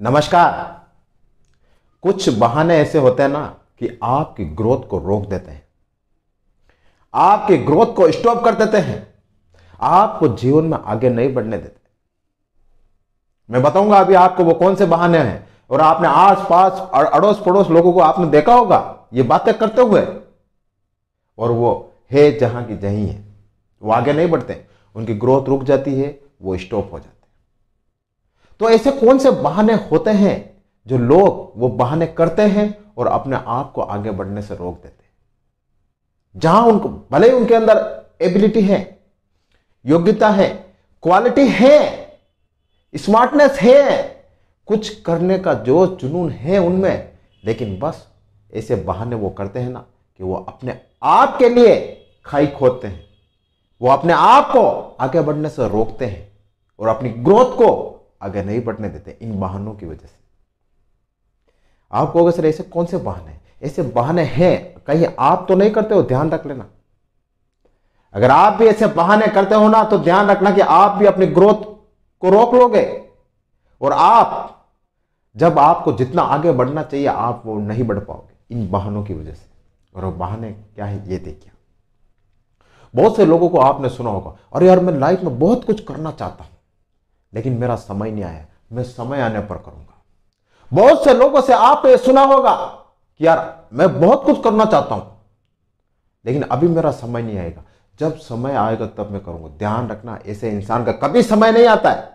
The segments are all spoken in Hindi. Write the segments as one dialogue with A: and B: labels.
A: नमस्कार कुछ बहाने ऐसे होते हैं ना कि आपकी ग्रोथ को रोक देते हैं आपके ग्रोथ को स्टॉप कर देते हैं आपको जीवन में आगे नहीं बढ़ने देते मैं बताऊंगा अभी आपको वो कौन से बहाने हैं और आपने आस पास अड़ोस पड़ोस लोगों को आपने देखा होगा ये बातें करते हुए और वो है जहां की जही है वो आगे नहीं बढ़ते उनकी ग्रोथ रुक जाती है वो स्टॉप हो जाती तो ऐसे कौन से बहाने होते हैं जो लोग वो बहाने करते हैं और अपने आप को आगे बढ़ने से रोक देते हैं जहां उनको भले ही उनके अंदर एबिलिटी है योग्यता है क्वालिटी है स्मार्टनेस है कुछ करने का जो जुनून है उनमें लेकिन बस ऐसे बहाने वो करते हैं ना कि वो अपने आप के लिए खाई खोदते हैं वो अपने आप को आगे बढ़ने से रोकते हैं और अपनी ग्रोथ को आगे नहीं बढ़ने देते इन वाहनों की वजह से आप कहोगे सर ऐसे कौन से वाहन है ऐसे वाहन हैं कहीं आप तो नहीं करते हो ध्यान रख लेना अगर आप भी ऐसे बहाने करते हो ना तो ध्यान रखना कि आप भी अपनी ग्रोथ को रोक लोगे और आप जब आपको जितना आगे बढ़ना चाहिए आप वो नहीं बढ़ पाओगे इन बहानों की वजह से और वो बहाने क्या है ये देखिए बहुत से लोगों को आपने सुना होगा अरे यार मैं लाइफ में बहुत कुछ करना चाहता हूं लेकिन मेरा समय नहीं आया मैं समय आने पर करूंगा बहुत से लोगों से आपने सुना होगा कि यार मैं बहुत कुछ करना चाहता हूं लेकिन अभी मेरा समय नहीं आएगा जब समय आएगा तब मैं करूंगा ध्यान रखना ऐसे इंसान का कभी समय नहीं आता है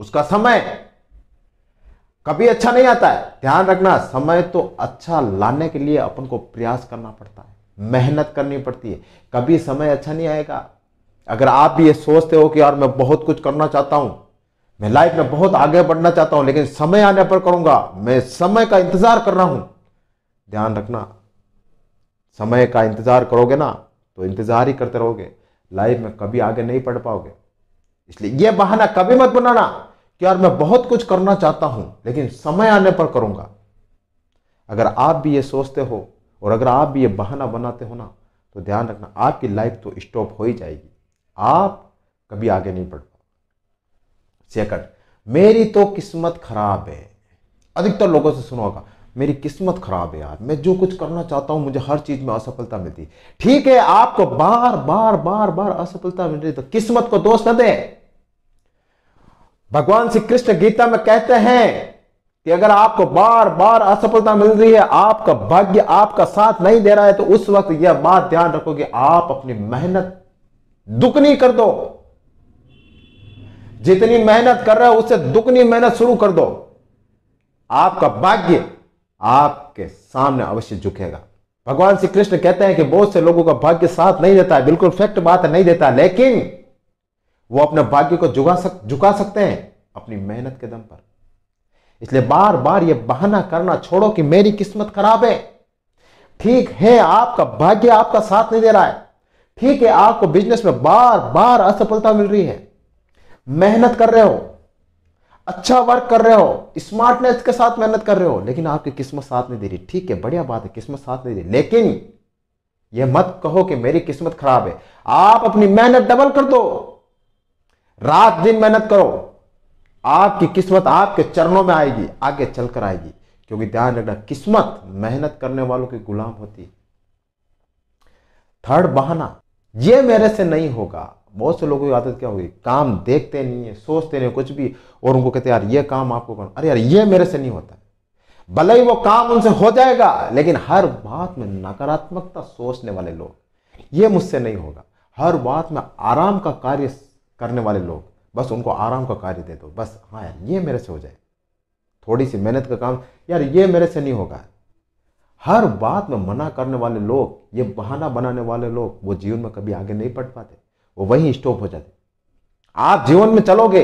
A: उसका समय कभी अच्छा नहीं आता है ध्यान रखना समय तो अच्छा लाने के लिए अपन को प्रयास करना पड़ता है मेहनत करनी पड़ती है कभी समय अच्छा नहीं आएगा अगर आप भी ये सोचते हो कि यार मैं बहुत कुछ करना चाहता हूं मैं लाइफ में बहुत आगे बढ़ना चाहता हूं लेकिन समय आने पर करूंगा मैं समय का इंतजार कर रहा हूं ध्यान रखना समय का इंतजार करोगे ना तो इंतजार ही करते रहोगे लाइफ में कभी आगे नहीं बढ़ पाओगे इसलिए यह बहाना कभी मत बनाना कि यार मैं बहुत कुछ करना चाहता हूं लेकिन समय आने पर करूंगा अगर आप भी ये सोचते हो और अगर आप भी ये बहाना बनाते हो ना तो ध्यान रखना आपकी लाइफ तो स्टॉप हो ही जाएगी आप कभी आगे नहीं बढ़ पाओगे सेकंड मेरी तो किस्मत खराब है अधिकतर लोगों से सुना होगा मेरी किस्मत खराब है यार मैं जो कुछ करना चाहता हूं मुझे हर चीज में असफलता मिलती ठीक है आपको बार बार बार बार असफलता मिल रही तो किस्मत को दोष न दे भगवान श्री कृष्ण गीता में कहते हैं कि अगर आपको बार बार असफलता मिल रही है आपका भाग्य आपका साथ नहीं दे रहा है तो उस वक्त यह बात ध्यान रखो कि आप अपनी मेहनत दुगनी कर दो जितनी मेहनत कर रहे हो उससे दुगनी मेहनत शुरू कर दो आपका भाग्य आपके सामने अवश्य झुकेगा भगवान श्री कृष्ण कहते हैं कि बहुत से लोगों का भाग्य साथ नहीं देता है बिल्कुल फैक्ट बात नहीं देता लेकिन वो अपने भाग्य को झुका सक झुका सकते हैं अपनी मेहनत के दम पर इसलिए बार बार ये बहाना करना छोड़ो कि मेरी किस्मत खराब है ठीक है आपका भाग्य आपका साथ नहीं दे रहा है ठीक है आपको बिजनेस में बार बार असफलता मिल रही है मेहनत कर रहे हो अच्छा वर्क कर रहे हो स्मार्टनेस के साथ मेहनत कर रहे हो लेकिन आपकी किस्मत साथ नहीं दे रही ठीक है बढ़िया बात है किस्मत साथ नहीं दे रही लेकिन यह मत कहो कि मेरी किस्मत खराब है आप अपनी मेहनत डबल कर दो रात दिन मेहनत करो आपकी किस्मत आपके चरणों में आएगी आगे चलकर आएगी क्योंकि ध्यान रखना किस्मत मेहनत करने वालों की गुलाम होती थर्ड बहाना ये मेरे से नहीं होगा बहुत से लोगों की आदत क्या होगी काम देखते नहीं है सोचते नहीं कुछ भी और उनको कहते यार ये काम आपको करना अरे यार ये मेरे से नहीं होता भले ही वो काम उनसे हो जाएगा लेकिन हर बात में नकारात्मकता सोचने वाले लोग ये मुझसे नहीं होगा हर बात में आराम का कार्य करने वाले लोग बस उनको आराम का कार्य दे दो बस हाँ यार ये मेरे से हो जाए थोड़ी सी मेहनत का काम यार ये मेरे से नहीं होगा हर बात में मना करने वाले लोग ये बहाना बनाने वाले लोग वो जीवन में कभी आगे नहीं बढ़ पाते वो वहीं स्टॉप हो जाते आप जीवन में चलोगे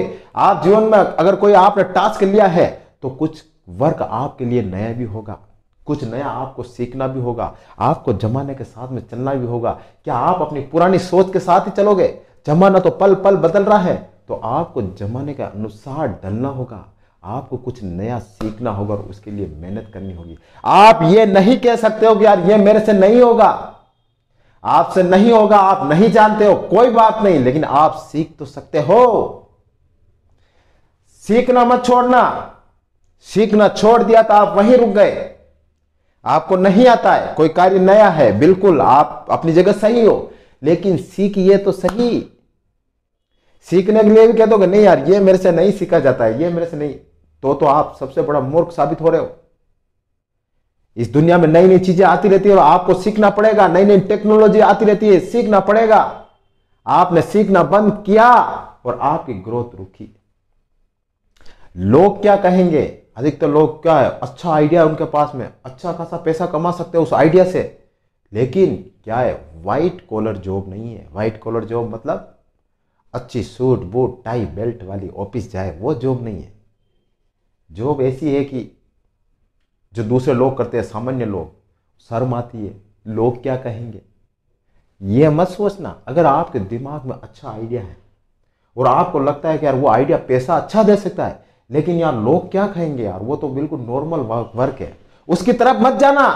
A: आप जीवन में अगर कोई आपने टास्क लिया है तो कुछ वर्क आपके लिए नया भी होगा कुछ नया आपको सीखना भी होगा आपको जमाने के साथ में चलना भी होगा क्या आप अपनी पुरानी सोच के साथ ही चलोगे जमाना तो पल पल बदल रहा है तो आपको जमाने के अनुसार डलना होगा आपको कुछ नया सीखना होगा और उसके लिए मेहनत करनी होगी आप ये नहीं कह सकते हो कि यार ये मेरे से नहीं होगा आपसे नहीं होगा आप नहीं जानते हो कोई बात नहीं लेकिन आप सीख तो सकते हो सीखना मत छोड़ना सीखना छोड़ दिया तो आप वहीं रुक गए आपको नहीं आता है कोई कार्य नया है बिल्कुल आप अपनी जगह सही हो लेकिन सीखिए तो सही सीखने के लिए भी कह दोगे नहीं यार ये मेरे से नहीं सीखा जाता है ये मेरे से नहीं तो तो आप सबसे बड़ा मूर्ख साबित हो रहे हो इस दुनिया में नई नई चीजें आती रहती है आपको सीखना पड़ेगा नई नई टेक्नोलॉजी आती रहती है सीखना पड़ेगा आपने सीखना बंद किया और आपकी ग्रोथ रुकी लोग क्या कहेंगे अधिकतर तो लोग क्या है अच्छा आइडिया उनके पास में अच्छा खासा पैसा कमा सकते हैं उस आइडिया से लेकिन क्या है वाइट कॉलर जॉब नहीं है व्हाइट कॉलर जॉब मतलब अच्छी सूट बूट टाई बेल्ट वाली ऑफिस जाए वो जॉब नहीं है जॉब ऐसी है कि जो दूसरे लोग करते हैं सामान्य लोग शर्म आती है लोग क्या कहेंगे ये मत सोचना अगर आपके दिमाग में अच्छा आइडिया है और आपको लगता है कि यार वो आइडिया पैसा अच्छा दे सकता है लेकिन यार लोग क्या कहेंगे यार वो तो बिल्कुल नॉर्मल वर्क है उसकी तरफ मत जाना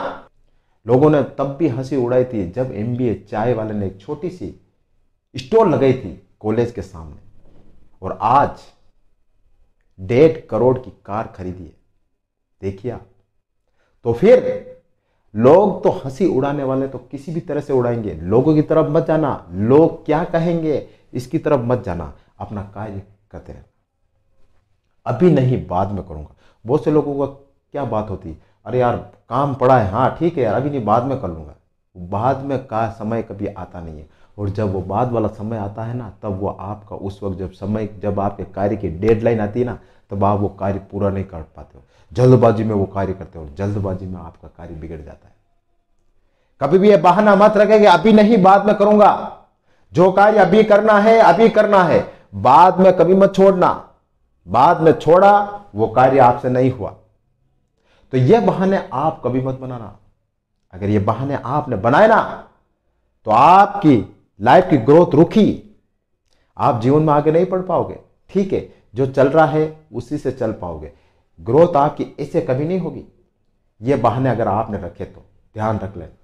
A: लोगों ने तब भी हंसी उड़ाई थी जब एम चाय वाले ने एक छोटी सी स्टोर लगाई थी कॉलेज के सामने और आज डेढ़ करोड़ की कार खरीदी है देखिए आप तो फिर लोग तो हंसी उड़ाने वाले तो किसी भी तरह से उड़ाएंगे लोगों की तरफ मत जाना लोग क्या कहेंगे इसकी तरफ मत जाना अपना कार्य करते रहना अभी नहीं बाद में करूंगा बहुत से लोगों का क्या बात होती अरे यार काम पड़ा है हाँ ठीक है यार अभी नहीं बाद में कर लूंगा बाद में का समय कभी आता नहीं है और जब वो बाद वाला समय आता है ना तब वो आपका उस वक्त जब समय जब आपके कार्य की डेडलाइन आती है ना तब आप वो कार्य पूरा नहीं कर पाते हो जल्दबाजी में वो कार्य करते हो और जल्दबाजी में आपका कार्य बिगड़ जाता है कभी भी ये बहाना मत रखे कि अभी नहीं बाद में करूंगा जो कार्य अभी करना है अभी करना है बाद में कभी मत छोड़ना बाद में छोड़ा वो कार्य आपसे नहीं हुआ तो ये बहाने आप कभी मत बनाना अगर ये बहाने आपने बनाए ना तो आपकी लाइफ की ग्रोथ रुकी आप जीवन में आगे नहीं बढ़ पाओगे ठीक है जो चल रहा है उसी से चल पाओगे ग्रोथ आपकी ऐसे कभी नहीं होगी ये बहाने अगर आपने रखे तो ध्यान रख लेना